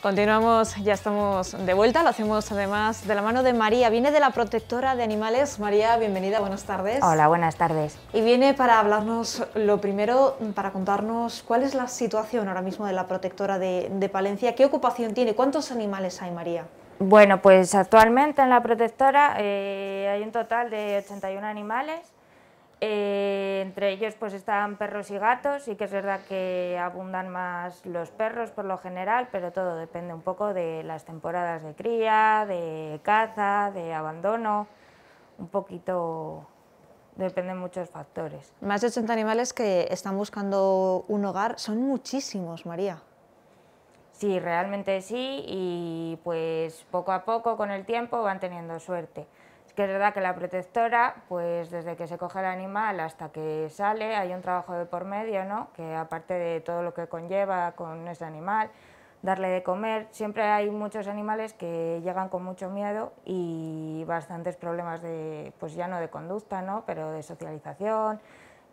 Continuamos, ya estamos de vuelta, lo hacemos además de la mano de María. Viene de la protectora de animales. María, bienvenida, buenas tardes. Hola, buenas tardes. Y viene para hablarnos, lo primero, para contarnos cuál es la situación ahora mismo de la protectora de, Palencia, qué ocupación tiene, cuántos animales hay, María. Bueno, pues actualmente en la protectora eh, hay un total de 81 animales eh, entre ellos pues están perros y gatos, sí que es verdad que abundan más los perros por lo general, pero todo depende un poco de las temporadas de cría, de caza, de abandono, un poquito dependen muchos factores. Más de 80 animales que están buscando un hogar, son muchísimos, María. Sí, realmente sí, y pues poco a poco con el tiempo van teniendo suerte es verdad que la protectora, pues desde que se coge el animal hasta que sale, hay un trabajo de por medio, ¿no? Que aparte de todo lo que conlleva con ese animal, darle de comer, siempre hay muchos animales que llegan con mucho miedo y bastantes problemas de, pues ya no de conducta, ¿no? Pero de socialización,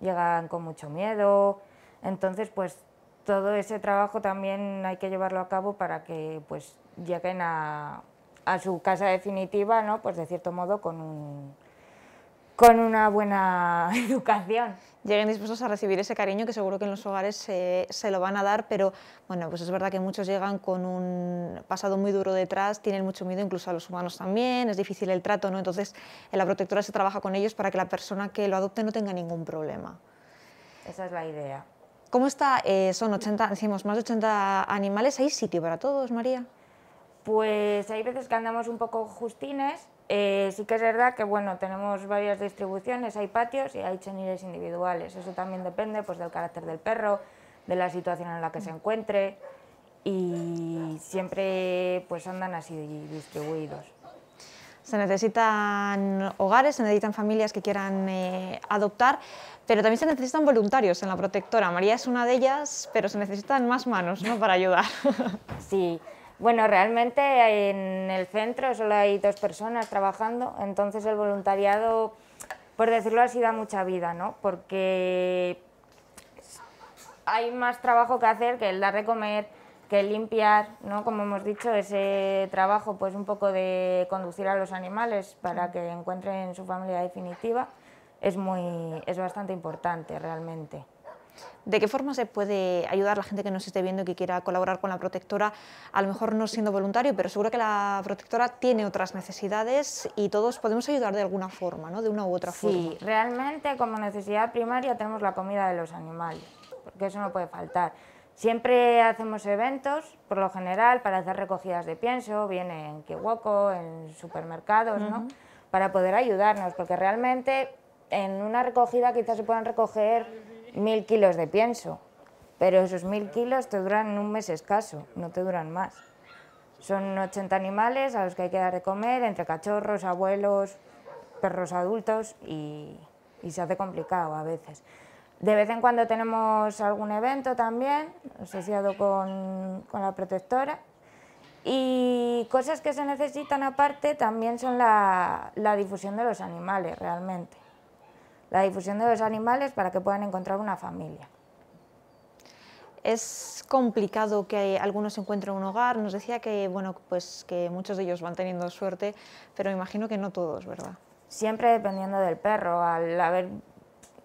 llegan con mucho miedo, entonces pues todo ese trabajo también hay que llevarlo a cabo para que pues lleguen a a su casa definitiva, ¿no? Pues de cierto modo con con una buena educación. Lleguen dispuestos a recibir ese cariño que seguro que en los hogares se, se, lo van a dar, pero bueno, pues es verdad que muchos llegan con un pasado muy duro detrás, tienen mucho miedo incluso a los humanos también, es difícil el trato, ¿no? Entonces, en la protectora se trabaja con ellos para que la persona que lo adopte no tenga ningún problema. Esa es la idea. ¿Cómo está? Eh, son 80, decimos, más de 80 animales. ¿Hay sitio para todos, María? Pues hay veces que andamos un poco justines. Eh, sí que es verdad que bueno, tenemos varias distribuciones, hay patios y hay cheniles individuales. Eso también depende pues, del carácter del perro, de la situación en la que se encuentre y siempre pues, andan así distribuidos. Se necesitan hogares, se necesitan familias que quieran eh, adoptar, pero también se necesitan voluntarios en la protectora. María es una de ellas, pero se necesitan más manos ¿no? para ayudar. Sí, bueno, realmente en el centro solo hay dos personas trabajando, entonces el voluntariado, por decirlo así, da mucha vida, ¿no? Porque hay más trabajo que hacer que el dar de comer, que limpiar, ¿no? Como hemos dicho, ese trabajo, pues un poco de conducir a los animales para que encuentren su familia definitiva, es, muy, es bastante importante realmente. ¿De qué forma se puede ayudar a la gente que nos esté viendo y que quiera colaborar con la protectora? A lo mejor no siendo voluntario, pero seguro que la protectora tiene otras necesidades y todos podemos ayudar de alguna forma, ¿no? De una u otra forma. Sí, realmente como necesidad primaria tenemos la comida de los animales, porque eso no puede faltar. Siempre hacemos eventos, por lo general, para hacer recogidas de pienso, bien en Kiwoko, en supermercados, ¿no? Para poder ayudarnos, porque realmente en una recogida quizás se puedan recoger mil kilos de pienso, pero esos mil kilos te duran un mes escaso, no te duran más. Son 80 animales a los que hay que dar de comer, entre cachorros, abuelos, perros adultos y, y se hace complicado a veces. De vez en cuando tenemos algún evento también, asociado con, la protectora. Y cosas que se necesitan aparte también son la difusión de los animales realmente la difusión de los animales para que puedan encontrar una familia. Es complicado que algunos encuentren un hogar. Nos decía que, bueno, pues que muchos de ellos van teniendo suerte, pero imagino que no todos, ¿verdad? Siempre dependiendo del perro. Al haber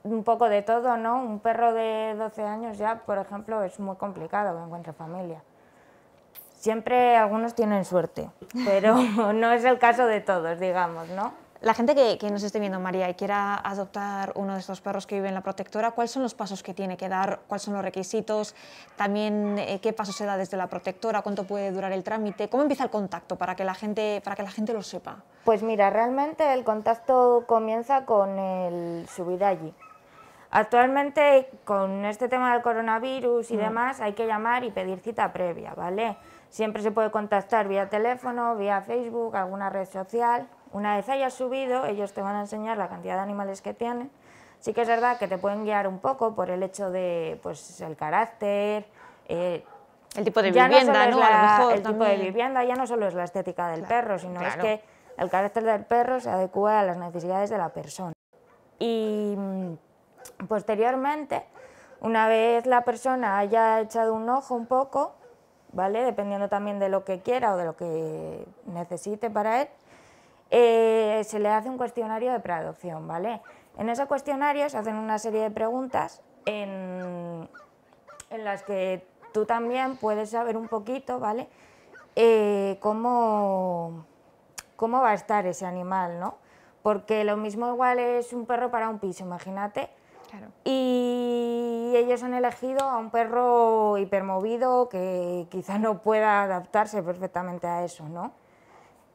un poco de todo, ¿no? Un perro de 12 años ya, por ejemplo, es muy complicado que encuentre familia. Siempre algunos tienen suerte, pero no es el caso de todos, digamos, ¿no? La gente que, nos esté viendo, María, y quiera adoptar uno de estos perros que vive en la protectora, ¿cuáles son los pasos que tiene que dar? ¿Cuáles son los requisitos? También, eh, ¿qué pasos se da desde la protectora? ¿Cuánto puede durar el trámite? ¿Cómo empieza el contacto para que la gente, para que la gente lo sepa? Pues mira, realmente el contacto comienza con el subir allí. Actualmente, con este tema del coronavirus y mm. demás, hay que llamar y pedir cita previa, ¿vale? Siempre se puede contactar vía teléfono, vía Facebook, alguna red social. Una vez hayas subido, ellos te van a enseñar la cantidad de animales que tienen. Sí que es verdad que te pueden guiar un poco por el hecho de, pues, el carácter, eh, el tipo de vivienda, ¿no? a lo mejor el tipo de vivienda ya no solo es la estética del perro, sino es que el carácter del perro se adecua a las necesidades de la persona. Y mm, posteriormente, una vez la persona haya echado un ojo un poco, ¿vale? Dependiendo también de lo que quiera o de lo que necesite para él, eh, se le hace un cuestionario de pre ¿vale? En ese cuestionario se hacen una serie de preguntas en, las que tú también puedes saber un poquito, ¿vale? Eh, cómo, va a estar ese animal, Porque lo mismo igual es un perro para un piso, imagínate. Claro. Y ellos han elegido a un perro hipermovido que quizá no pueda adaptarse perfectamente a eso, ¿no?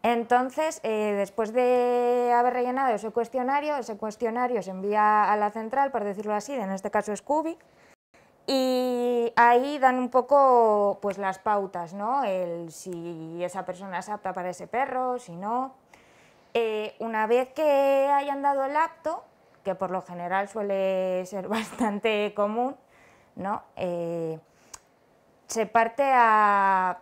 Entonces, eh, después de haber rellenado ese cuestionario, ese cuestionario se envía a la central, por decirlo así, en este caso es y ahí dan un poco pues, las pautas, ¿no? si esa persona es apta para ese perro, si no. Eh, una vez que hayan dado el apto, que por lo general suele ser bastante común, ¿no? Eh, se parte a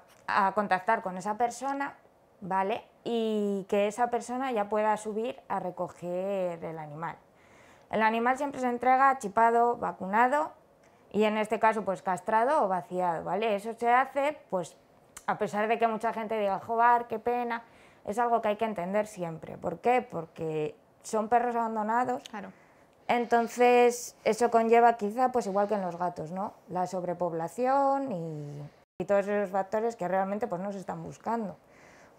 contactar con esa persona ¿vale? Y que esa persona ya pueda subir a recoger el animal. El animal siempre se entrega chipado, vacunado y en este caso pues castrado o vaciado, ¿vale? Eso se hace pues a pesar de que mucha gente diga, joder, qué pena, es algo que hay que entender siempre. ¿Por qué? Porque son perros abandonados. Entonces, eso conlleva quizá, pues igual que en los gatos, ¿no? La sobrepoblación y, todos esos factores que realmente pues, no se están buscando.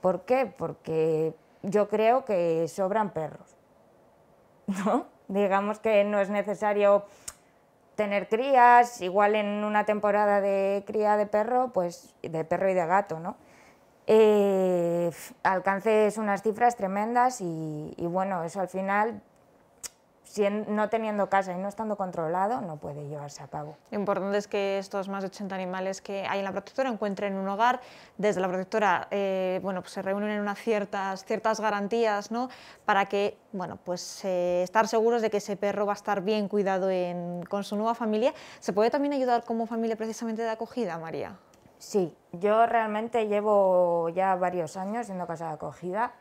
¿Por qué? Porque yo creo que sobran perros. Digamos que no es necesario tener crías, igual en una temporada de cría de perro, pues de perro y de gato, ¿no? Eh, alcances unas cifras tremendas y, y, bueno, eso al final no teniendo casa y no estando controlado, no puede llevarse a cabo. Lo importante es que estos más de 80 animales que hay en la protectora encuentren un hogar. Desde la protectora eh, bueno, pues se reúnen en unas ciertas, ciertas garantías para que bueno, pues, eh, estar seguros de que ese perro va a estar bien cuidado con su nueva familia. ¿Se puede también ayudar como familia precisamente de acogida, María? Sí, yo realmente llevo ya varios años siendo casa de acogida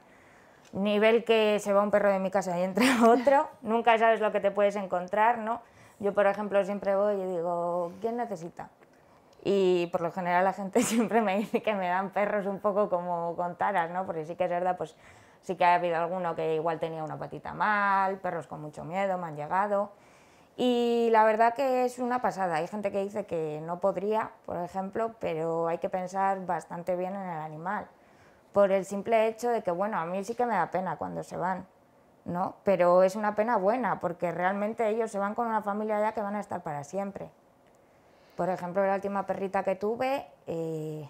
nivel que se va un perro de mi casa y entra otro, nunca sabes lo que te puedes encontrar, ¿no? Yo, por ejemplo, siempre voy y digo, ¿quién necesita? Y por lo general la gente siempre me dice que me dan perros un poco como con taras, ¿no? Porque sí que es verdad, pues sí que ha habido alguno que igual tenía una patita mal, perros con mucho miedo, me han llegado. Y la verdad que es una pasada. Hay gente que dice que no podría, por ejemplo, pero hay que pensar bastante bien en el animal por el simple hecho de que, bueno, a mí sí que me da pena cuando se van, ¿no? Pero es una pena buena, porque realmente ellos se van con una familia ya que van a estar para siempre. Por ejemplo, la última perrita que tuve eh,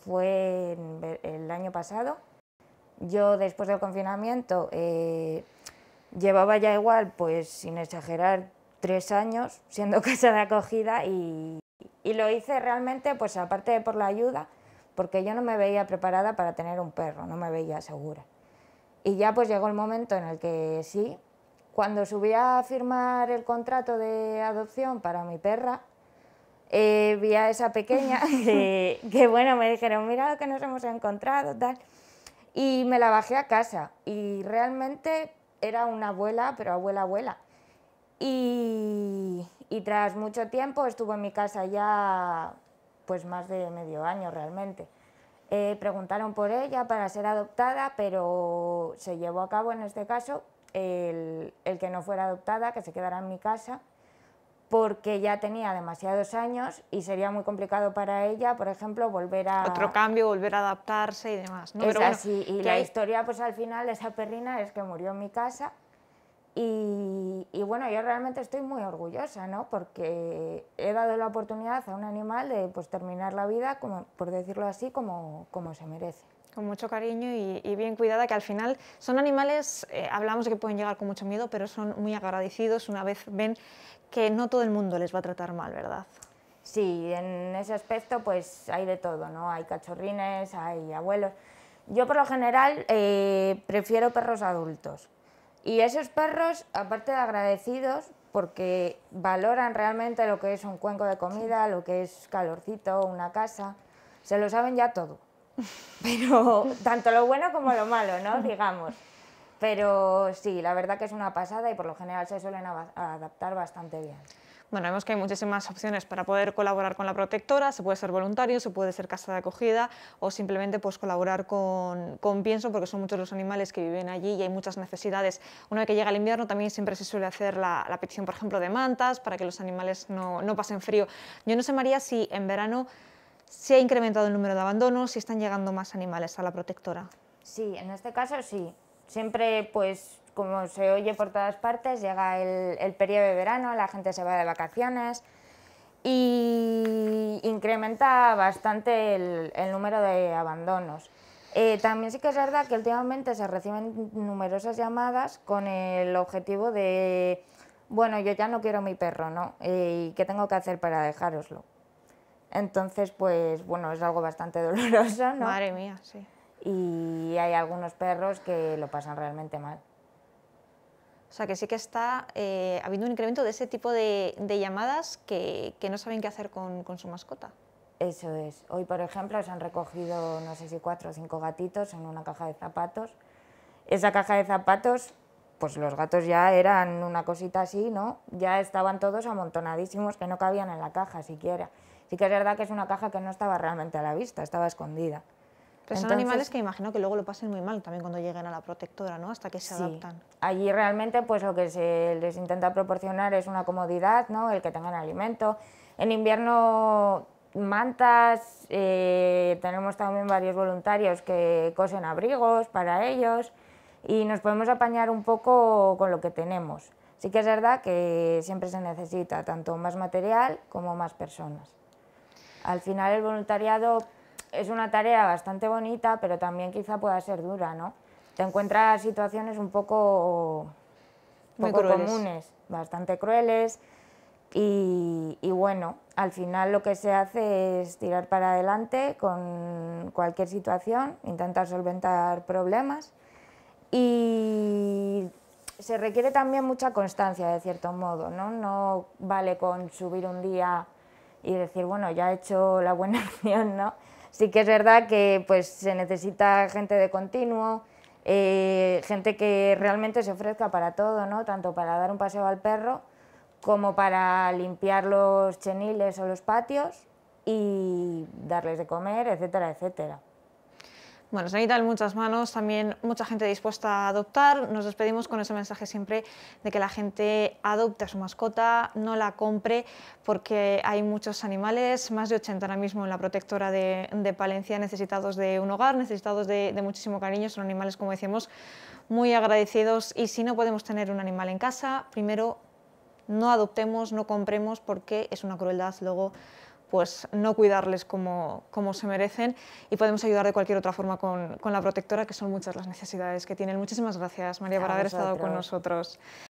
fue el año pasado. Yo, después del confinamiento, eh, llevaba ya igual, pues sin exagerar, tres años siendo casa de acogida y lo hice realmente, pues aparte de por la ayuda, porque yo no me veía preparada para tener un perro, no me veía segura. Y ya pues llegó el momento en el que sí, cuando subí a firmar el contrato de adopción para mi perra, eh, vi a esa pequeña que, bueno, me dijeron, mira lo que nos hemos encontrado, tal. Y me la bajé a casa y realmente era una abuela, pero abuela, abuela. Y, y tras mucho tiempo estuvo en mi casa ya pues más de medio año realmente. Eh, preguntaron por ella para ser adoptada, pero se llevó a cabo en este caso el, que no fuera adoptada, que se quedara en mi casa, porque ya tenía demasiados años y sería muy complicado para ella, por ejemplo, volver a... Otro cambio, volver a adaptarse y demás. Es así, y la historia, pues al final, de esa perrina es que murió en mi casa y, bueno, yo realmente estoy muy orgullosa, ¿no? Porque he dado la oportunidad a un animal de pues, terminar la vida, como, por decirlo así, como, como se merece con mucho cariño y, bien cuidada, que al final son animales, eh, hablamos de que pueden llegar con mucho miedo, pero son muy agradecidos una vez ven que no todo el mundo les va a tratar mal, ¿verdad? Sí, en ese aspecto pues hay de todo, ¿no? Hay cachorrines, hay abuelos. Yo por lo general eh, prefiero perros adultos, y esos perros, aparte de agradecidos, porque valoran realmente lo que es un cuenco de comida, lo que es calorcito, una casa, se lo saben ya todo. Pero tanto lo bueno como lo malo, ¿no? Digamos. Pero sí, la verdad que es una pasada y por lo general se suelen adaptar bastante bien. Bueno, vemos que hay muchísimas opciones para poder colaborar con la protectora, se puede ser voluntario, se puede ser casa de acogida o simplemente pues, colaborar con, pienso porque son muchos los animales que viven allí y hay muchas necesidades. Una vez que llega el invierno también siempre se suele hacer la, la petición, por ejemplo, de mantas para que los animales no, no pasen frío. Yo no sé, María, si en verano se ha incrementado el número de abandonos, si están llegando más animales a la protectora. Sí, en este caso sí. Siempre pues como se oye por todas partes, llega el, periodo de verano, la gente se va de vacaciones y incrementa bastante el, número de abandonos. Eh, también sí que es verdad que últimamente se reciben numerosas llamadas con el objetivo de, bueno, yo ya no quiero mi perro, ¿no? Eh, ¿Y qué tengo que hacer para dejároslo? Entonces, pues bueno, es algo bastante doloroso, ¿no? Madre mía, sí. Y hay algunos perros que lo pasan realmente mal. O sea que sí que está eh, habiendo un incremento de ese tipo de, llamadas que, no saben qué hacer con, con, su mascota. Eso es. Hoy, por ejemplo, se han recogido, no sé si cuatro o cinco gatitos en una caja de zapatos. Esa caja de zapatos, pues los gatos ya eran una cosita así, ¿no? Ya estaban todos amontonadísimos que no cabían en la caja siquiera. Sí que es verdad que es una caja que no estaba realmente a la vista, estaba escondida. Pero son animales que imagino que luego lo pasen muy mal también cuando lleguen a la protectora, ¿no? Hasta que se sí. adaptan. Allí realmente pues lo que se les intenta proporcionar es una comodidad, ¿no? El que tengan alimento. En invierno mantas, eh, tenemos también varios voluntarios que cosen abrigos para ellos y nos podemos apañar un poco con lo que tenemos. Sí que es verdad que siempre se necesita tanto más material como más personas. Al final el voluntariado es una tarea bastante bonita, pero también quizá pueda ser dura, ¿no? Te encuentras situaciones un poco, Muy comunes, bastante crueles, y, y, bueno, al final lo que se hace es tirar para adelante con cualquier situación, intentar solventar problemas y se requiere también mucha constancia de cierto modo, ¿no? No vale con subir un día y decir, bueno, ya he hecho la buena acción, ¿no? Sí que es verdad que pues, se necesita gente de continuo, eh, gente que realmente se ofrezca para todo, ¿no? tanto para dar un paseo al perro como para limpiar los cheniles o los patios y darles de comer, etcétera, etcétera. Bueno, se necesitan muchas manos, también mucha gente dispuesta a adoptar. Nos despedimos con ese mensaje siempre de que la gente adopte a su mascota, no la compre, porque hay muchos animales, más de 80 ahora mismo en la protectora de, Palencia, necesitados de un hogar, necesitados de, de muchísimo cariño. Son animales, como decíamos, muy agradecidos y si no podemos tener un animal en casa, primero no adoptemos, no compremos, porque es una crueldad luego pues no cuidarles como, como se merecen y podemos ayudar de cualquier otra forma con, con, la protectora, que son muchas las necesidades que tienen. Muchísimas gracias, María, por haber estado con nosotros.